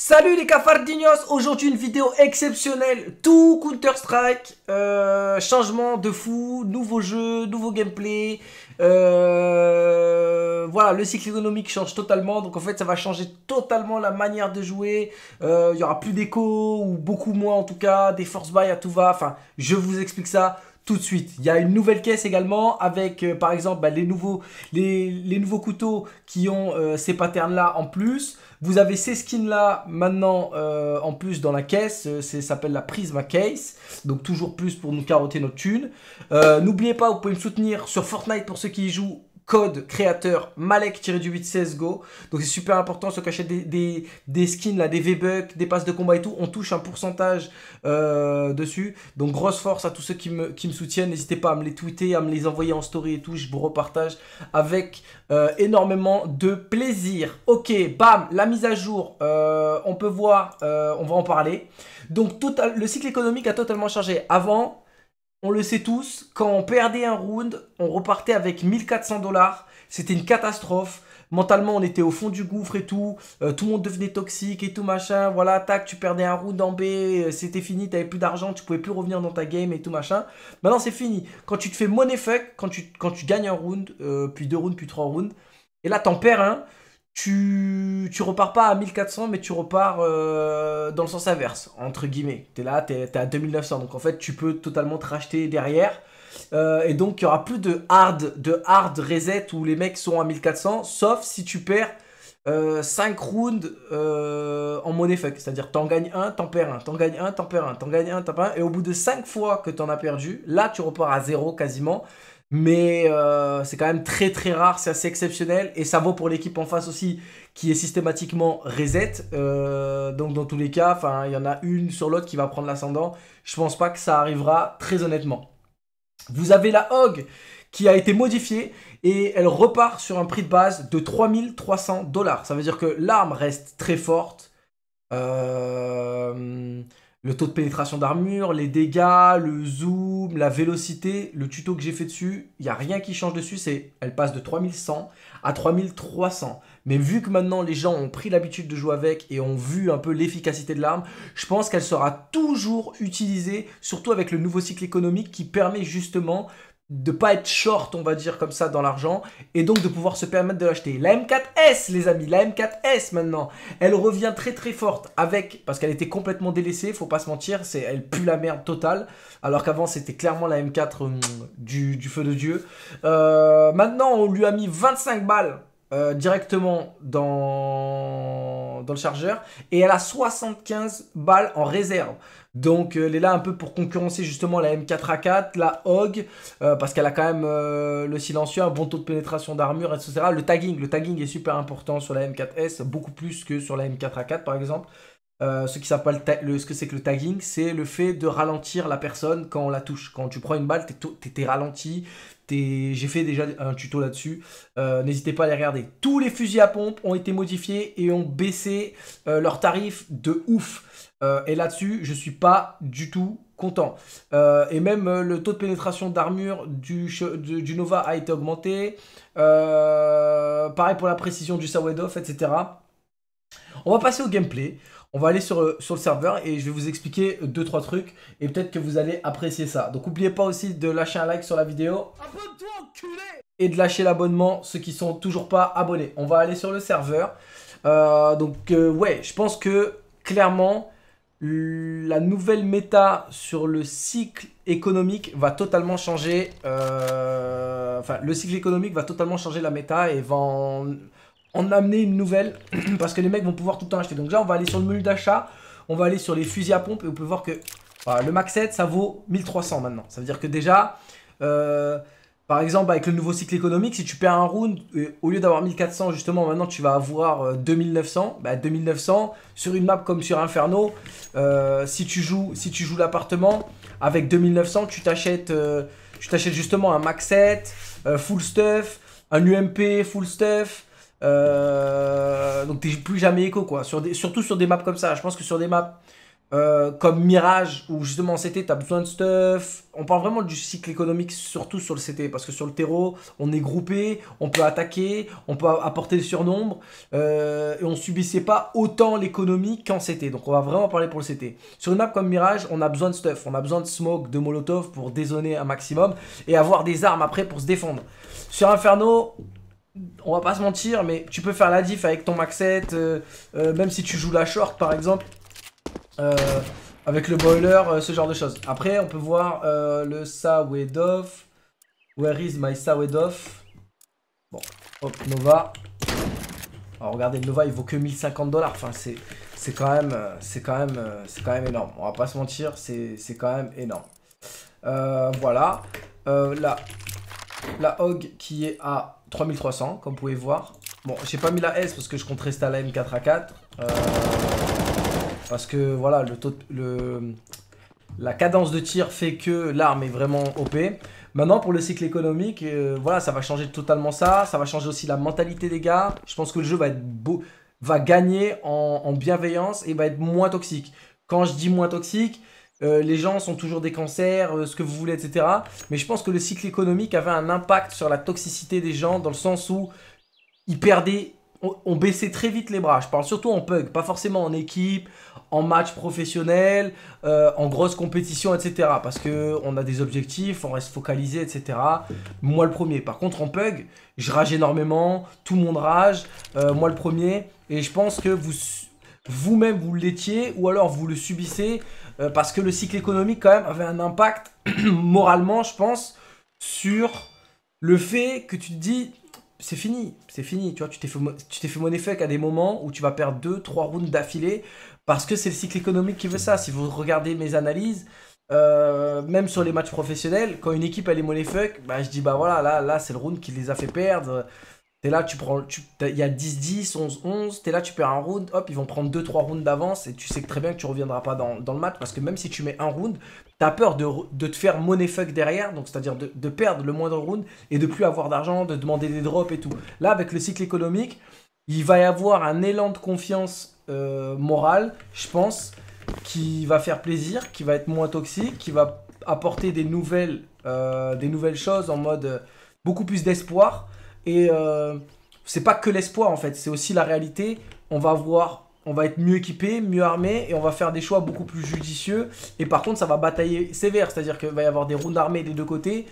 Salut les cafardinos, aujourd'hui une vidéo exceptionnelle, tout Counter-Strike, euh, changement de fou, nouveau jeu, nouveau gameplay, euh, voilà le cycle économique change totalement, donc en fait ça va changer totalement la manière de jouer, euh, il y aura plus d'écho ou beaucoup moins en tout cas, des force buy à tout va, enfin je vous explique ça, tout de suite. Il y a une nouvelle caisse également avec euh, par exemple bah, les, nouveaux, les, nouveaux couteaux qui ont euh, ces patterns là en plus. Vous avez ces skins là maintenant euh, en plus dans la caisse, ça s'appelle la Prisma Case, donc toujours plus pour nous carotter notre thune. N'oubliez pas, vous pouvez me soutenir sur Fortnite pour ceux qui y jouent code créateur malek 816 go Donc c'est super important, ceux se achètent des, skins, là, des V-Bucks, des passes de combat et tout, on touche un pourcentage euh, dessus. Donc grosse force à tous ceux qui me, soutiennent, n'hésitez pas à me les tweeter, à me les envoyer en story et tout, je vous repartage avec euh, énormément de plaisir. Ok, bam, la mise à jour, euh, on peut voir, on va en parler. Donc le cycle économique a totalement changé. Avant, on le sait tous, quand on perdait un round, on repartait avec 1400 dollars. C'était une catastrophe. Mentalement, on était au fond du gouffre et tout. Euh, tout le monde devenait toxique et tout machin. Voilà, tac, tu perdais un round en B, euh, c'était fini, t'avais plus d'argent, tu pouvais plus revenir dans ta game et tout machin. Maintenant, c'est fini. Quand tu te fais money fuck, quand tu, quand tu gagnes un round, euh, puis deux rounds, puis trois rounds, et là, t'en perds un tu, repars pas à 1400, mais tu repars euh, dans le sens inverse, entre guillemets. Tu es là, tu es, à 2900. Donc en fait, tu peux totalement te racheter derrière. Euh, et donc, il y aura plus de hard, de hard reset où les mecs sont à 1400, sauf si tu perds 5 euh, rounds euh, en money fuck, c'est-à-dire t'en gagnes un, t'en perds un, t'en gagnes un, t'en perds un, t'en gagnes un, t'en perds un, et au bout de 5 fois que t'en as perdu, là tu repars à zéro quasiment, mais euh, c'est quand même très très rare, c'est assez exceptionnel, et ça vaut pour l'équipe en face aussi, qui est systématiquement reset, donc dans tous les cas, il y en a une sur l'autre qui va prendre l'ascendant, je pense pas que ça arrivera très honnêtement. Vous avez la Hog qui a été modifiée et elle repart sur un prix de base de 3300 dollars. Ça veut dire que l'arme reste très forte. Euh, le taux de pénétration d'armure, les dégâts, le zoom, la vélocité, le tuto que j'ai fait dessus, il n'y a rien qui change dessus, c'est elle passe de 3100 à 3300. Mais vu que maintenant les gens ont pris l'habitude de jouer avec et ont vu un peu l'efficacité de l'arme, je pense qu'elle sera toujours utilisée, surtout avec le nouveau cycle économique qui permet justement de pas être short, on va dire comme ça, dans l'argent, et donc de pouvoir se permettre de l'acheter. La M4S, les amis, la M4S maintenant, elle revient très très forte avec, parce qu'elle était complètement délaissée, faut pas se mentir, c'est, elle pue la merde totale, alors qu'avant c'était clairement la M4 euh, du, feu de Dieu. Euh, maintenant on lui a mis 25 balles euh, directement dans, dans le chargeur et elle a 75 balles en réserve. Donc euh, elle est là un peu pour concurrencer justement la M4A4, la HOG, euh, parce qu'elle a quand même le silencieux, un bon taux de pénétration d'armure, etc. Le tagging, le tagging est super important sur la M4S, beaucoup plus que sur la M4A4 par exemple. Euh, ce qui s'appelle le, ce que c'est que le tagging, c'est le fait de ralentir la personne quand on la touche. Quand tu prends une balle, t'es ralenti. J'ai fait déjà un tuto là-dessus. Euh, n'hésitez pas à les regarder. Tous les fusils à pompe ont été modifiés et ont baissé euh, leur tarif de ouf. et là-dessus, je suis pas du tout content. et même le taux de pénétration d'armure du, du, Nova a été augmenté. pareil pour la précision du off etc. On va passer au gameplay on va aller sur, euh, sur le serveur et je vais vous expliquer 2-3 euh, trucs et peut-être que vous allez apprécier ça. Donc n'oubliez pas aussi de lâcher un like sur la vidéo. Abonne-toi, enculé Et de lâcher l'abonnement, ceux qui sont toujours pas abonnés. On va aller sur le serveur. Euh, donc ouais, je pense que clairement, la nouvelle méta sur le cycle économique va totalement changer. enfin, le cycle économique va totalement changer la méta et va en a amené une nouvelle parce que les mecs vont pouvoir tout le temps acheter. Donc là, on va aller sur le menu d'achat, on va aller sur les fusils à pompe et on peut voir que le Max 7, ça vaut 1300 maintenant. Ça veut dire que déjà, euh, par exemple, avec le nouveau cycle économique, si tu perds un round, euh, au lieu d'avoir 1400, justement, maintenant tu vas avoir 2900. Euh, 2900 bah, sur une map comme sur Inferno, si tu joues, si tu joues l'appartement, avec 2900, tu t'achètes tu t'achètes justement un Max 7, full stuff, un UMP full stuff, euh, donc t'es plus jamais éco quoi. Sur surtout sur des maps comme ça. Je pense que sur des maps euh, comme Mirage Où justement CT, t'as besoin de stuff. On parle vraiment du cycle économique surtout sur le CT parce que sur le terreau, on est groupé, on peut attaquer, on peut apporter le surnombre euh, et on subissait pas autant l'économie qu'en CT. Donc on va vraiment parler pour le CT. Sur une map comme Mirage, on a besoin de stuff, on a besoin de smoke, de molotov pour dézoner un maximum et avoir des armes après pour se défendre. Sur Inferno, on va pas se mentir, mais tu peux faire la diff avec ton max 7, euh, euh, même si tu joues la short par exemple, euh, avec le boiler, ce genre de choses. Après, on peut voir le off Where is my Off? Bon, hop, Nova. Alors regardez, Nova, il vaut que 1050 dollars. Enfin, c'est quand même c'est quand même c'est quand même énorme. On va pas se mentir, c'est quand même énorme. voilà. là, la Hog qui est à 3300, comme vous pouvez voir. Bon, j'ai pas mis la S parce que je compte rester à la M4 a 4. parce que voilà, le taux de, la cadence de tir fait que l'arme est vraiment OP. Maintenant, pour le cycle économique, euh, voilà, ça va changer totalement ça. Ça va changer aussi la mentalité des gars. Je pense que le jeu va être beau, va gagner en bienveillance et va être moins toxique. Quand je dis moins toxique, euh, les gens sont toujours des cancers, euh, ce que vous voulez, etc. Mais je pense que le cycle économique avait un impact sur la toxicité des gens dans le sens où ils perdaient, on, baissait très vite les bras. Je parle surtout en pug, pas forcément en équipe, en match professionnel, euh, en grosse compétition, etc. Parce que on a des objectifs, on reste focalisé, etc. Moi le premier. Par contre en pug, je rage énormément, tout le monde rage, moi le premier. Et je pense que vous vous-même vous l'étiez ou alors vous le subissez euh, parce que le cycle économique quand même avait un impact moralement, je pense, sur le fait que tu te dis c'est fini, c'est fini, tu vois, tu t'es fait, tu t'es fait money à des moments où tu vas perdre 2 3 rounds d'affilée parce que c'est le cycle économique qui veut ça. Si vous regardez mes analyses, euh, même sur les matchs professionnels, quand une équipe elle est money bah, je dis bah voilà, là, là c'est le round qui les a fait perdre. T'es là, tu prends. Il y a 10-10, 11-11, t'es là, tu perds un round, hop, ils vont prendre 2-3 rounds d'avance et tu sais très bien que tu reviendras pas dans, le match parce que même si tu mets un round, t'as peur de, te faire money fuck derrière, donc c'est-à-dire de, perdre le moindre round et de plus avoir d'argent, de demander des drops et tout. Là, avec le cycle économique, il va y avoir un élan de confiance euh, morale, je pense, qui va faire plaisir, qui va être moins toxique, qui va apporter des nouvelles, euh, des nouvelles choses en mode euh, beaucoup plus d'espoir. Et euh, c'est pas que l'espoir en fait, c'est aussi la réalité. On va voir on va être mieux équipé, mieux armé et on va faire des choix beaucoup plus judicieux. Et par contre, ça va batailler sévère, c'est-à-dire qu'il va y avoir des rounds d'armée des deux côtés.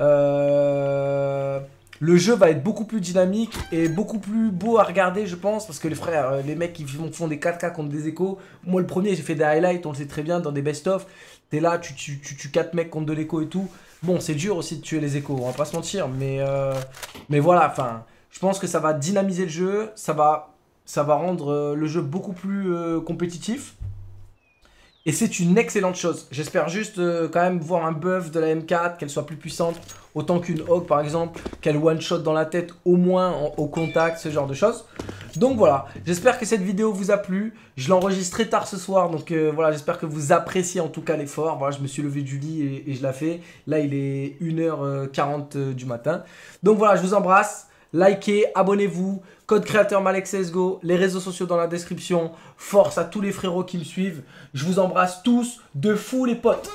Euh, le jeu va être beaucoup plus dynamique et beaucoup plus beau à regarder, je pense, parce que les frères, euh, les mecs qui font des 4K contre des échos, moi le premier, j'ai fait des highlights, on le sait très bien, dans des best-of, t'es là, tu tues tu, tu 4 mecs contre de l'écho et tout. Bon, c'est dur aussi de tuer les échos, on va pas se mentir, mais, euh, mais voilà, enfin, je pense que ça va dynamiser le jeu, ça va, ça va rendre euh, le jeu beaucoup plus compétitif, et c'est une excellente chose. J'espère juste euh, quand même voir un buff de la M4, qu'elle soit plus puissante, autant qu'une Hawk par exemple, qu'elle one-shot dans la tête au moins au contact, ce genre de choses. Donc voilà, j'espère que cette vidéo vous a plu. Je l'enregistre très tard ce soir, donc euh, voilà, j'espère que vous appréciez en tout cas l'effort. Voilà, je me suis levé du lit et, je l'ai fait. Là, il est 1h40 euh, du matin. Donc voilà, je vous embrasse. Likez, abonnez-vous, Code créateur Malek les réseaux sociaux dans la description. Force à tous les frérots qui me suivent. Je vous embrasse tous de fou les potes.